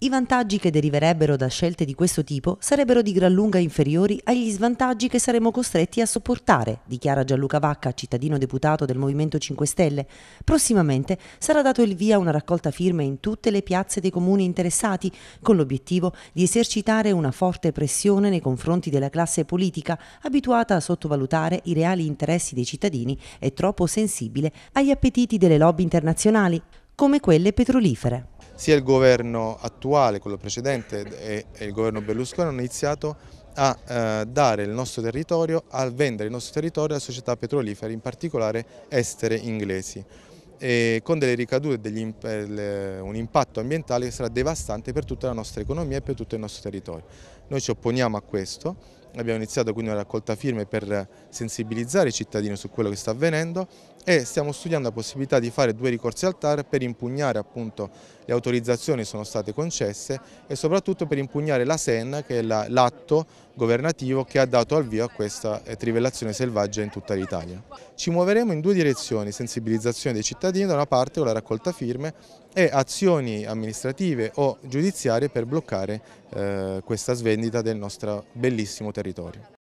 I vantaggi che deriverebbero da scelte di questo tipo sarebbero di gran lunga inferiori agli svantaggi che saremmo costretti a sopportare, dichiara Gianluca Vacca, cittadino deputato del Movimento 5 Stelle. Prossimamente sarà dato il via a una raccolta firme in tutte le piazze dei comuni interessati, con l'obiettivo di esercitare una forte pressione nei confronti della classe politica, abituata a sottovalutare i reali interessi dei cittadini e troppo sensibile agli appetiti delle lobby internazionali come quelle petrolifere. Sia il governo attuale, quello precedente e il governo Berlusconi hanno iniziato a eh, dare il nostro territorio, a vendere il nostro territorio a società petrolifere, in particolare estere inglesi con delle ricadute, un impatto ambientale che sarà devastante per tutta la nostra economia e per tutto il nostro territorio. Noi ci opponiamo a questo abbiamo iniziato quindi una raccolta firme per sensibilizzare i cittadini su quello che sta avvenendo e stiamo studiando la possibilità di fare due ricorsi al TAR per impugnare appunto le autorizzazioni che sono state concesse e soprattutto per impugnare la SEN che è l'atto governativo che ha dato avvio a questa eh, trivellazione selvaggia in tutta l'Italia. Ci muoveremo in due direzioni, sensibilizzazione dei cittadini da una parte con la raccolta firme e azioni amministrative o giudiziarie per bloccare eh, questa svendita del nostro bellissimo territorio.